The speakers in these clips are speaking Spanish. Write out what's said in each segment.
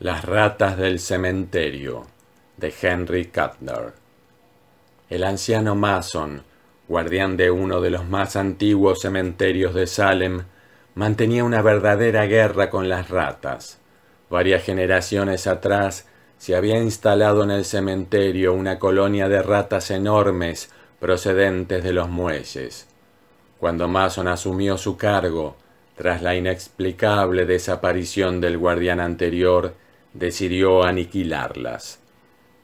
Las ratas del cementerio de Henry Cutler. El anciano Mason, guardián de uno de los más antiguos cementerios de Salem, mantenía una verdadera guerra con las ratas. Varias generaciones atrás se había instalado en el cementerio una colonia de ratas enormes procedentes de los muelles. Cuando Mason asumió su cargo, tras la inexplicable desaparición del guardián anterior, decidió aniquilarlas.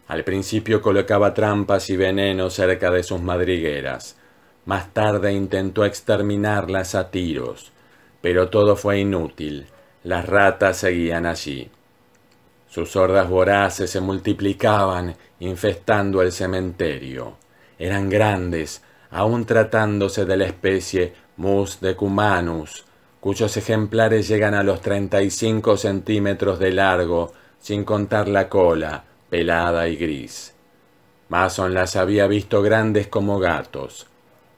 Al principio colocaba trampas y veneno cerca de sus madrigueras. Más tarde intentó exterminarlas a tiros, pero todo fue inútil. Las ratas seguían allí. Sus hordas voraces se multiplicaban, infestando el cementerio. Eran grandes, aun tratándose de la especie Mus decumanus, cuyos ejemplares llegan a los 35 centímetros de largo sin contar la cola, pelada y gris. Mason las había visto grandes como gatos,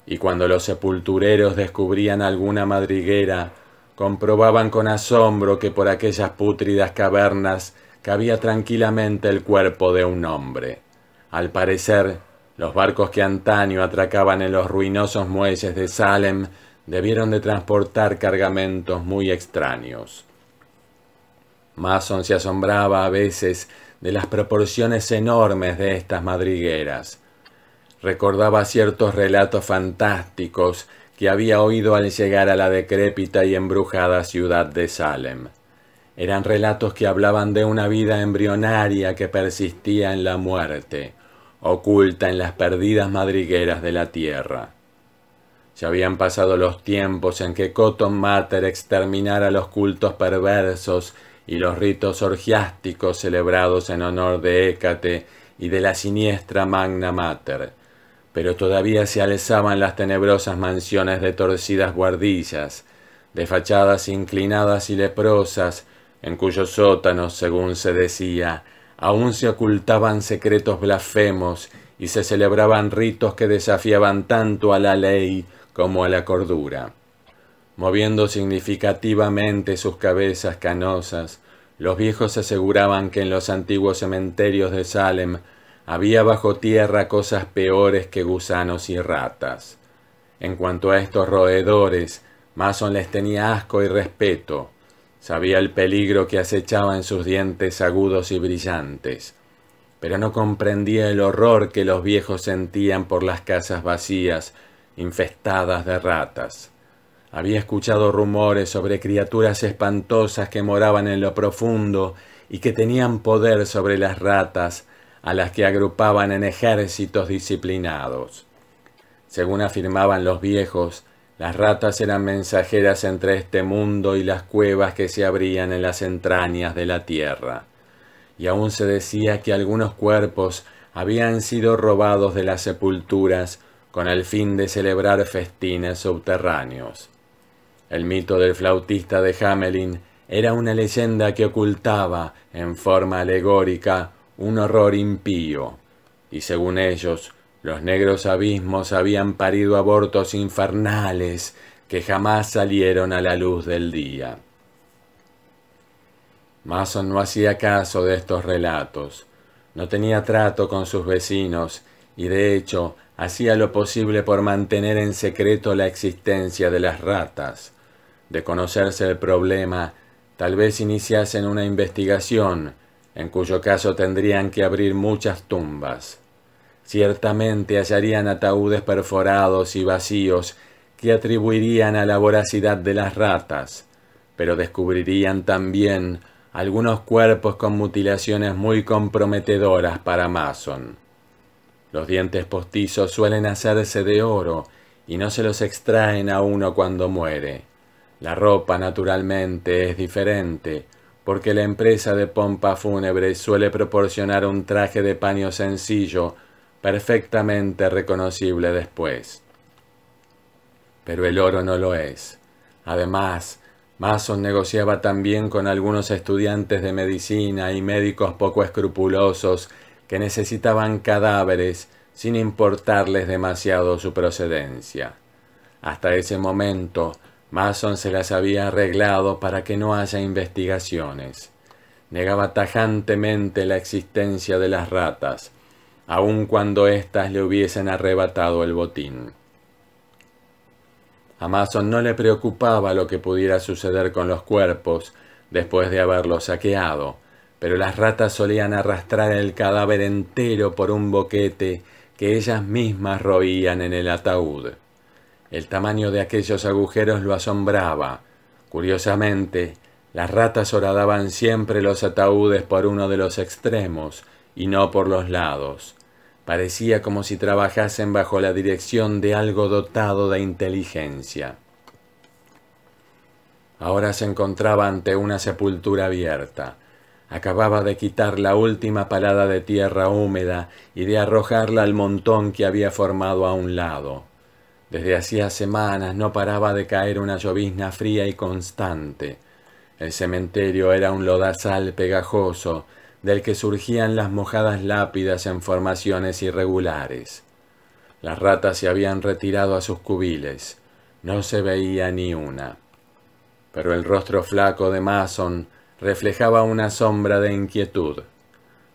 y cuando los sepultureros descubrían alguna madriguera, comprobaban con asombro que por aquellas pútridas cavernas cabía tranquilamente el cuerpo de un hombre. Al parecer, los barcos que antaño atracaban en los ruinosos muelles de Salem debieron de transportar cargamentos muy extraños. Mason se asombraba a veces de las proporciones enormes de estas madrigueras. Recordaba ciertos relatos fantásticos que había oído al llegar a la decrépita y embrujada ciudad de Salem. Eran relatos que hablaban de una vida embrionaria que persistía en la muerte, oculta en las perdidas madrigueras de la tierra. Ya habían pasado los tiempos en que Cotton Mater exterminara los cultos perversos y los ritos orgiásticos celebrados en honor de Hécate y de la siniestra Magna Mater, pero todavía se alzaban las tenebrosas mansiones de torcidas guardillas, de fachadas inclinadas y leprosas, en cuyos sótanos, según se decía, aún se ocultaban secretos blasfemos y se celebraban ritos que desafiaban tanto a la ley como a la cordura. Moviendo significativamente sus cabezas canosas, los viejos aseguraban que en los antiguos cementerios de Salem había bajo tierra cosas peores que gusanos y ratas. En cuanto a estos roedores, Mason les tenía asco y respeto. Sabía el peligro que acechaba en sus dientes agudos y brillantes, pero no comprendía el horror que los viejos sentían por las casas vacías, infestadas de ratas. Había escuchado rumores sobre criaturas espantosas que moraban en lo profundo y que tenían poder sobre las ratas, a las que agrupaban en ejércitos disciplinados. Según afirmaban los viejos, las ratas eran mensajeras entre este mundo y las cuevas que se abrían en las entrañas de la tierra. Y aún se decía que algunos cuerpos habían sido robados de las sepulturas con el fin de celebrar festines subterráneos. El mito del flautista de Hamelin era una leyenda que ocultaba, en forma alegórica, un horror impío. Y según ellos, los negros abismos habían parido abortos infernales que jamás salieron a la luz del día. Mason no hacía caso de estos relatos. No tenía trato con sus vecinos y de hecho hacía lo posible por mantener en secreto la existencia de las ratas de conocerse el problema, tal vez iniciasen una investigación, en cuyo caso tendrían que abrir muchas tumbas. Ciertamente hallarían ataúdes perforados y vacíos que atribuirían a la voracidad de las ratas, pero descubrirían también algunos cuerpos con mutilaciones muy comprometedoras para Mason. Los dientes postizos suelen hacerse de oro y no se los extraen a uno cuando muere. La ropa, naturalmente, es diferente, porque la empresa de pompa fúnebre suele proporcionar un traje de paño sencillo, perfectamente reconocible después. Pero el oro no lo es. Además, Mason negociaba también con algunos estudiantes de medicina y médicos poco escrupulosos que necesitaban cadáveres sin importarles demasiado su procedencia. Hasta ese momento, Mason se las había arreglado para que no haya investigaciones. Negaba tajantemente la existencia de las ratas, aun cuando éstas le hubiesen arrebatado el botín. A Mason no le preocupaba lo que pudiera suceder con los cuerpos después de haberlos saqueado, pero las ratas solían arrastrar el cadáver entero por un boquete que ellas mismas roían en el ataúd. El tamaño de aquellos agujeros lo asombraba. Curiosamente, las ratas horadaban siempre los ataúdes por uno de los extremos y no por los lados. Parecía como si trabajasen bajo la dirección de algo dotado de inteligencia. Ahora se encontraba ante una sepultura abierta. Acababa de quitar la última palada de tierra húmeda y de arrojarla al montón que había formado a un lado. Desde hacía semanas no paraba de caer una llovizna fría y constante. El cementerio era un lodazal pegajoso, del que surgían las mojadas lápidas en formaciones irregulares. Las ratas se habían retirado a sus cubiles. No se veía ni una. Pero el rostro flaco de Mason reflejaba una sombra de inquietud.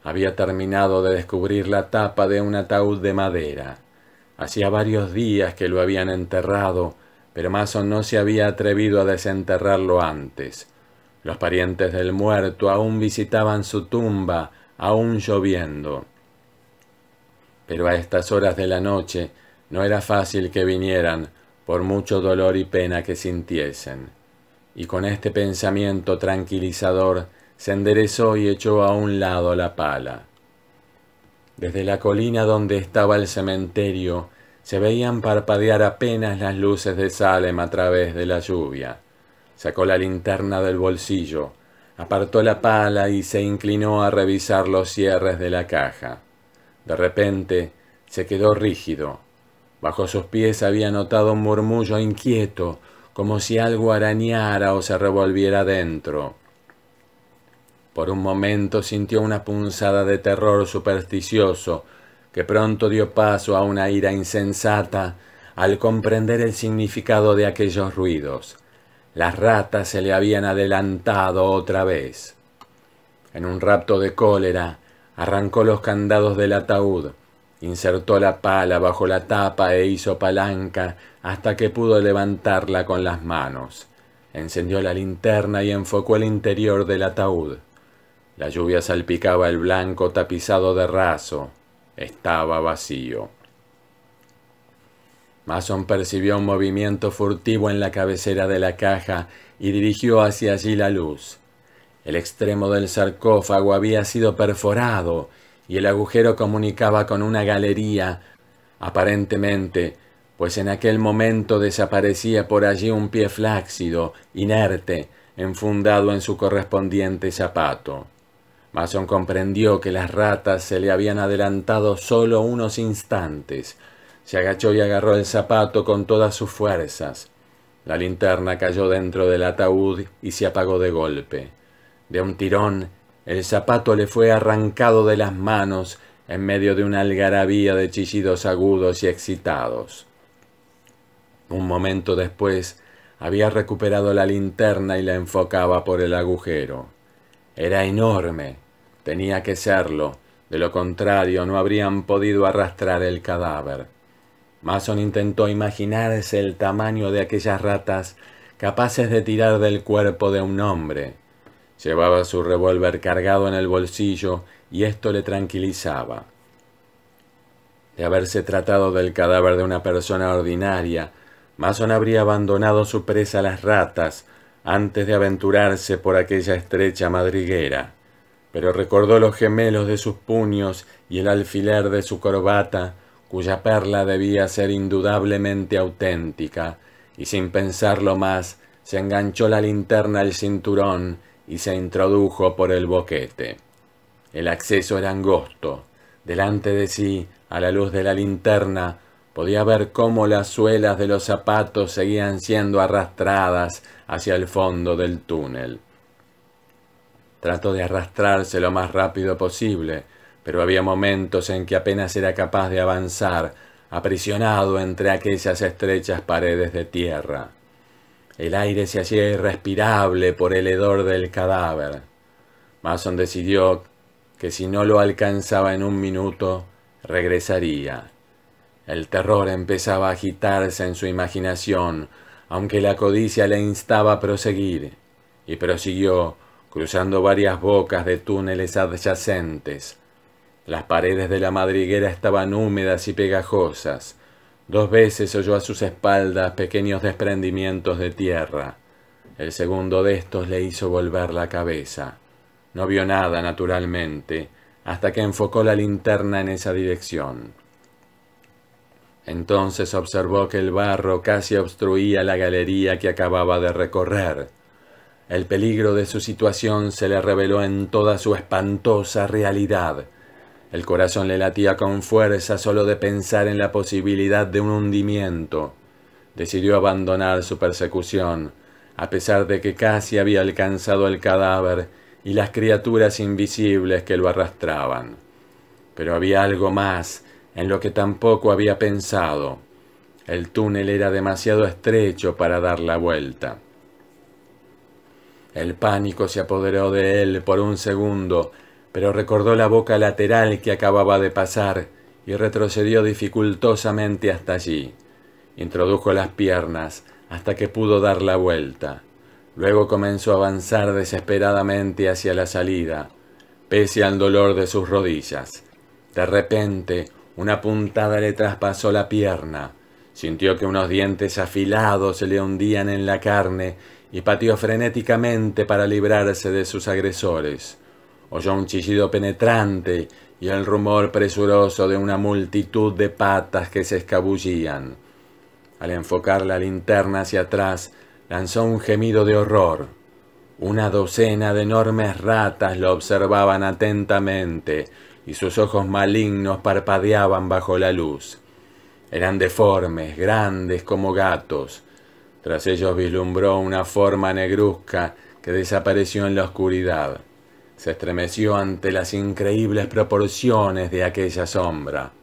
Había terminado de descubrir la tapa de un ataúd de madera. Hacía varios días que lo habían enterrado, pero Mason no se había atrevido a desenterrarlo antes. Los parientes del muerto aún visitaban su tumba, aún lloviendo. Pero a estas horas de la noche no era fácil que vinieran, por mucho dolor y pena que sintiesen. Y con este pensamiento tranquilizador se enderezó y echó a un lado la pala. Desde la colina donde estaba el cementerio se veían parpadear apenas las luces de Salem a través de la lluvia. Sacó la linterna del bolsillo, apartó la pala y se inclinó a revisar los cierres de la caja. De repente se quedó rígido. Bajo sus pies había notado un murmullo inquieto, como si algo arañara o se revolviera dentro. Por un momento sintió una punzada de terror supersticioso, que pronto dio paso a una ira insensata al comprender el significado de aquellos ruidos. Las ratas se le habían adelantado otra vez. En un rapto de cólera, arrancó los candados del ataúd, insertó la pala bajo la tapa e hizo palanca hasta que pudo levantarla con las manos. Encendió la linterna y enfocó el interior del ataúd. La lluvia salpicaba el blanco tapizado de raso. Estaba vacío. Mason percibió un movimiento furtivo en la cabecera de la caja y dirigió hacia allí la luz. El extremo del sarcófago había sido perforado y el agujero comunicaba con una galería, aparentemente, pues en aquel momento desaparecía por allí un pie flácido, inerte, enfundado en su correspondiente zapato. Mason comprendió que las ratas se le habían adelantado solo unos instantes. Se agachó y agarró el zapato con todas sus fuerzas. La linterna cayó dentro del ataúd y se apagó de golpe. De un tirón, el zapato le fue arrancado de las manos en medio de una algarabía de chillidos agudos y excitados. Un momento después, había recuperado la linterna y la enfocaba por el agujero. Era enorme, Tenía que serlo, de lo contrario no habrían podido arrastrar el cadáver. Mason intentó imaginarse el tamaño de aquellas ratas capaces de tirar del cuerpo de un hombre. Llevaba su revólver cargado en el bolsillo y esto le tranquilizaba. De haberse tratado del cadáver de una persona ordinaria, Mason habría abandonado su presa a las ratas antes de aventurarse por aquella estrecha madriguera pero recordó los gemelos de sus puños y el alfiler de su corbata, cuya perla debía ser indudablemente auténtica, y sin pensarlo más, se enganchó la linterna al cinturón y se introdujo por el boquete. El acceso era angosto. Delante de sí, a la luz de la linterna, podía ver cómo las suelas de los zapatos seguían siendo arrastradas hacia el fondo del túnel. Trató de arrastrarse lo más rápido posible, pero había momentos en que apenas era capaz de avanzar, aprisionado entre aquellas estrechas paredes de tierra. El aire se hacía irrespirable por el hedor del cadáver. Mason decidió que si no lo alcanzaba en un minuto, regresaría. El terror empezaba a agitarse en su imaginación, aunque la codicia le instaba a proseguir, y prosiguió cruzando varias bocas de túneles adyacentes. Las paredes de la madriguera estaban húmedas y pegajosas. Dos veces oyó a sus espaldas pequeños desprendimientos de tierra. El segundo de estos le hizo volver la cabeza. No vio nada, naturalmente, hasta que enfocó la linterna en esa dirección. Entonces observó que el barro casi obstruía la galería que acababa de recorrer. El peligro de su situación se le reveló en toda su espantosa realidad. El corazón le latía con fuerza solo de pensar en la posibilidad de un hundimiento. Decidió abandonar su persecución, a pesar de que casi había alcanzado el cadáver y las criaturas invisibles que lo arrastraban. Pero había algo más en lo que tampoco había pensado. El túnel era demasiado estrecho para dar la vuelta. El pánico se apoderó de él por un segundo, pero recordó la boca lateral que acababa de pasar y retrocedió dificultosamente hasta allí. Introdujo las piernas hasta que pudo dar la vuelta. Luego comenzó a avanzar desesperadamente hacia la salida, pese al dolor de sus rodillas. De repente, una puntada le traspasó la pierna. Sintió que unos dientes afilados se le hundían en la carne y pateó frenéticamente para librarse de sus agresores. Oyó un chillido penetrante y el rumor presuroso de una multitud de patas que se escabullían. Al enfocar la linterna hacia atrás, lanzó un gemido de horror. Una docena de enormes ratas lo observaban atentamente y sus ojos malignos parpadeaban bajo la luz. Eran deformes, grandes como gatos, tras ellos vislumbró una forma negruzca que desapareció en la oscuridad. Se estremeció ante las increíbles proporciones de aquella sombra.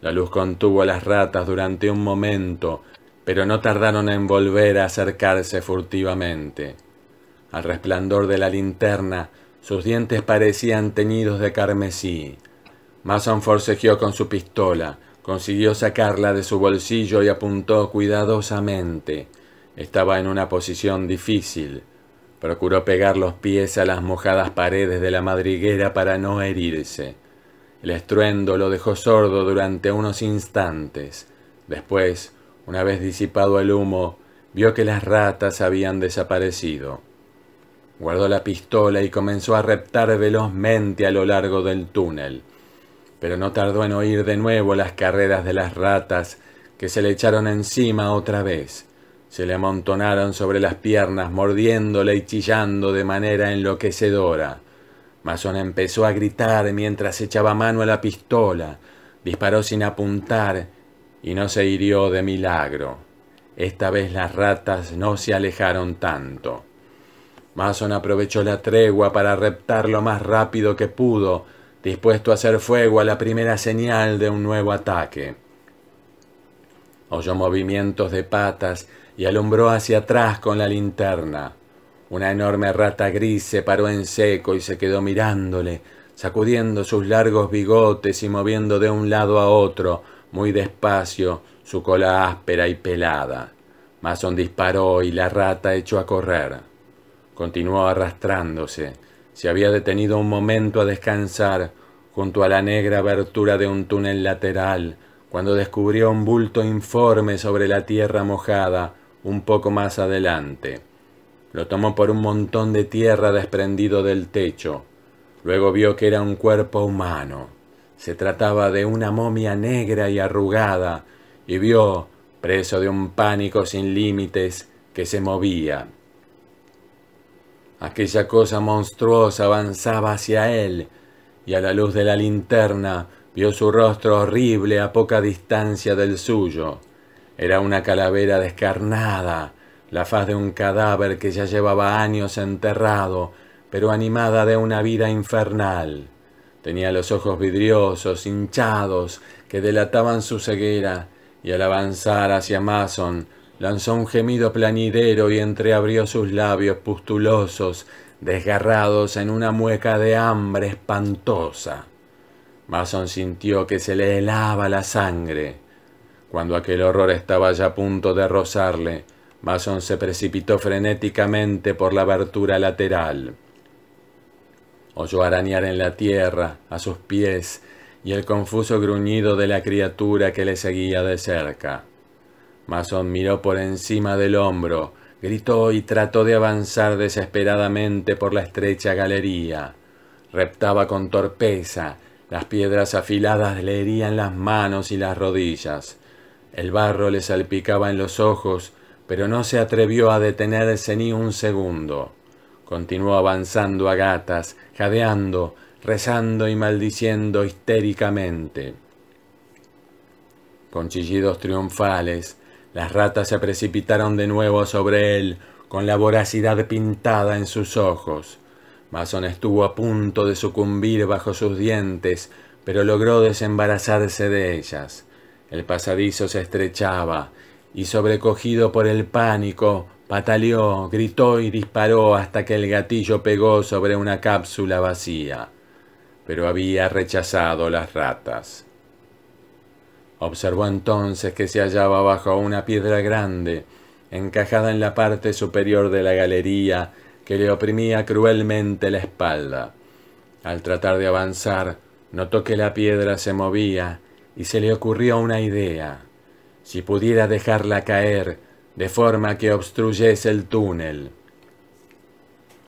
La luz contuvo a las ratas durante un momento, pero no tardaron en volver a acercarse furtivamente. Al resplandor de la linterna, sus dientes parecían teñidos de carmesí. Mason forcejeó con su pistola, consiguió sacarla de su bolsillo y apuntó cuidadosamente. Estaba en una posición difícil. Procuró pegar los pies a las mojadas paredes de la madriguera para no herirse. El estruendo lo dejó sordo durante unos instantes. Después, una vez disipado el humo, vio que las ratas habían desaparecido. Guardó la pistola y comenzó a reptar velozmente a lo largo del túnel. Pero no tardó en oír de nuevo las carreras de las ratas que se le echaron encima otra vez se le amontonaron sobre las piernas, mordiéndole y chillando de manera enloquecedora. Mason empezó a gritar mientras echaba mano a la pistola, disparó sin apuntar y no se hirió de milagro. Esta vez las ratas no se alejaron tanto. Mason aprovechó la tregua para reptar lo más rápido que pudo, dispuesto a hacer fuego a la primera señal de un nuevo ataque. Oyó movimientos de patas y alumbró hacia atrás con la linterna. Una enorme rata gris se paró en seco y se quedó mirándole, sacudiendo sus largos bigotes y moviendo de un lado a otro, muy despacio, su cola áspera y pelada. Mason disparó y la rata echó a correr. Continuó arrastrándose. Se había detenido un momento a descansar junto a la negra abertura de un túnel lateral, cuando descubrió un bulto informe sobre la tierra mojada un poco más adelante. Lo tomó por un montón de tierra desprendido del techo. Luego vio que era un cuerpo humano. Se trataba de una momia negra y arrugada, y vio, preso de un pánico sin límites, que se movía. Aquella cosa monstruosa avanzaba hacia él, y a la luz de la linterna vio su rostro horrible a poca distancia del suyo. Era una calavera descarnada, la faz de un cadáver que ya llevaba años enterrado, pero animada de una vida infernal. Tenía los ojos vidriosos, hinchados, que delataban su ceguera, y al avanzar hacia Mason, lanzó un gemido planidero y entreabrió sus labios pustulosos, desgarrados en una mueca de hambre espantosa. Mason sintió que se le helaba la sangre. Cuando aquel horror estaba ya a punto de rozarle, Mason se precipitó frenéticamente por la abertura lateral. Oyó arañar en la tierra, a sus pies, y el confuso gruñido de la criatura que le seguía de cerca. Mason miró por encima del hombro, gritó y trató de avanzar desesperadamente por la estrecha galería. Reptaba con torpeza, las piedras afiladas le herían las manos y las rodillas. El barro le salpicaba en los ojos, pero no se atrevió a detenerse ni un segundo. Continuó avanzando a gatas, jadeando, rezando y maldiciendo histéricamente. Con chillidos triunfales, las ratas se precipitaron de nuevo sobre él, con la voracidad pintada en sus ojos. Mason estuvo a punto de sucumbir bajo sus dientes, pero logró desembarazarse de ellas. El pasadizo se estrechaba y sobrecogido por el pánico, pataleó, gritó y disparó hasta que el gatillo pegó sobre una cápsula vacía, pero había rechazado las ratas. Observó entonces que se hallaba bajo una piedra grande, encajada en la parte superior de la galería, que le oprimía cruelmente la espalda. Al tratar de avanzar, notó que la piedra se movía y se le ocurrió una idea. Si pudiera dejarla caer, de forma que obstruyese el túnel.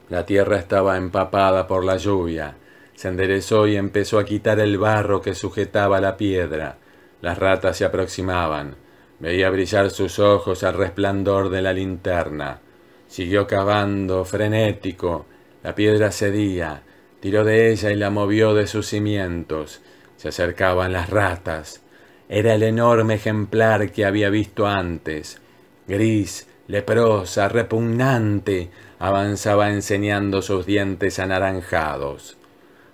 La tierra estaba empapada por la lluvia. Se enderezó y empezó a quitar el barro que sujetaba la piedra. Las ratas se aproximaban. Veía brillar sus ojos al resplandor de la linterna. Siguió cavando, frenético. La piedra cedía. Tiró de ella y la movió de sus cimientos. Se acercaban las ratas. Era el enorme ejemplar que había visto antes. Gris, leprosa, repugnante, avanzaba enseñando sus dientes anaranjados.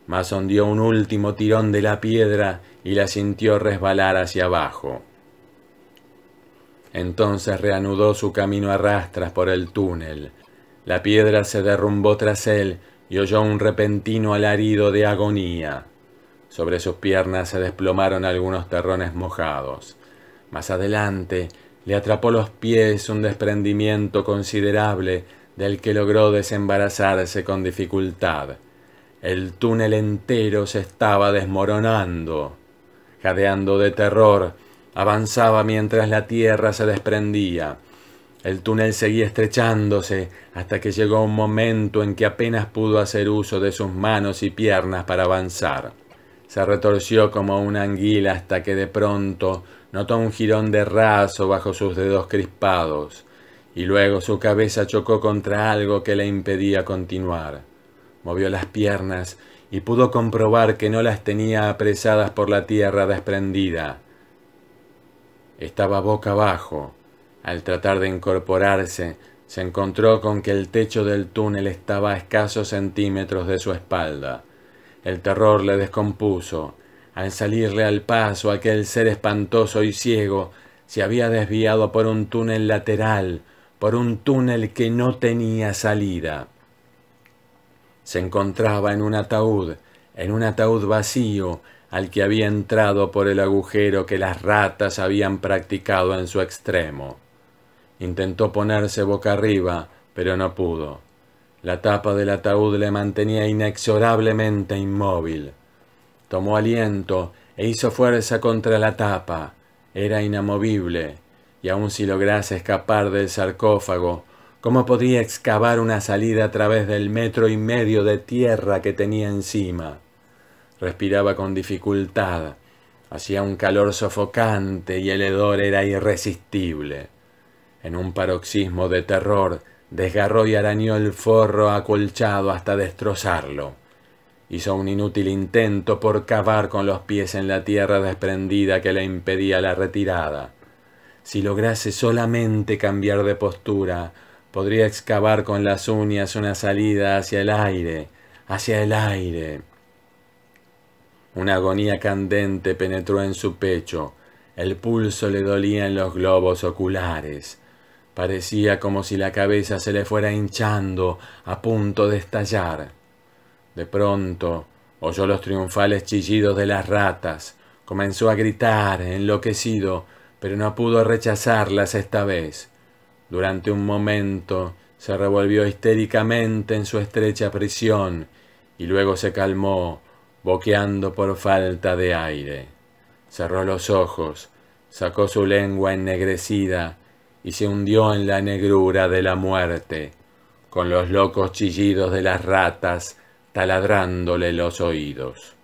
Mas dio un último tirón de la piedra y la sintió resbalar hacia abajo. Entonces reanudó su camino a rastras por el túnel. La piedra se derrumbó tras él y oyó un repentino alarido de agonía. Sobre sus piernas se desplomaron algunos terrones mojados. Más adelante le atrapó los pies un desprendimiento considerable del que logró desembarazarse con dificultad. El túnel entero se estaba desmoronando. Jadeando de terror, avanzaba mientras la tierra se desprendía. El túnel seguía estrechándose hasta que llegó un momento en que apenas pudo hacer uso de sus manos y piernas para avanzar. Se retorció como una anguila hasta que de pronto notó un jirón de raso bajo sus dedos crispados, y luego su cabeza chocó contra algo que le impedía continuar. Movió las piernas y pudo comprobar que no las tenía apresadas por la tierra desprendida. Estaba boca abajo. Al tratar de incorporarse, se encontró con que el techo del túnel estaba a escasos centímetros de su espalda. El terror le descompuso. Al salirle al paso aquel ser espantoso y ciego, se había desviado por un túnel lateral, por un túnel que no tenía salida. Se encontraba en un ataúd, en un ataúd vacío, al que había entrado por el agujero que las ratas habían practicado en su extremo. Intentó ponerse boca arriba, pero no pudo. La tapa del ataúd le mantenía inexorablemente inmóvil. Tomó aliento e hizo fuerza contra la tapa. Era inamovible, y aun si lograse escapar del sarcófago, ¿cómo podía excavar una salida a través del metro y medio de tierra que tenía encima? Respiraba con dificultad. Hacía un calor sofocante y el hedor era irresistible. En un paroxismo de terror, Desgarró y arañó el forro acolchado hasta destrozarlo. Hizo un inútil intento por cavar con los pies en la tierra desprendida que le impedía la retirada. Si lograse solamente cambiar de postura, podría excavar con las uñas una salida hacia el aire, hacia el aire. Una agonía candente penetró en su pecho, el pulso le dolía en los globos oculares. Parecía como si la cabeza se le fuera hinchando, a punto de estallar. De pronto oyó los triunfales chillidos de las ratas. Comenzó a gritar, enloquecido, pero no pudo rechazarlas esta vez. Durante un momento se revolvió histéricamente en su estrecha prisión y luego se calmó, boqueando por falta de aire. Cerró los ojos, sacó su lengua ennegrecida y se hundió en la negrura de la muerte, con los locos chillidos de las ratas taladrándole los oídos.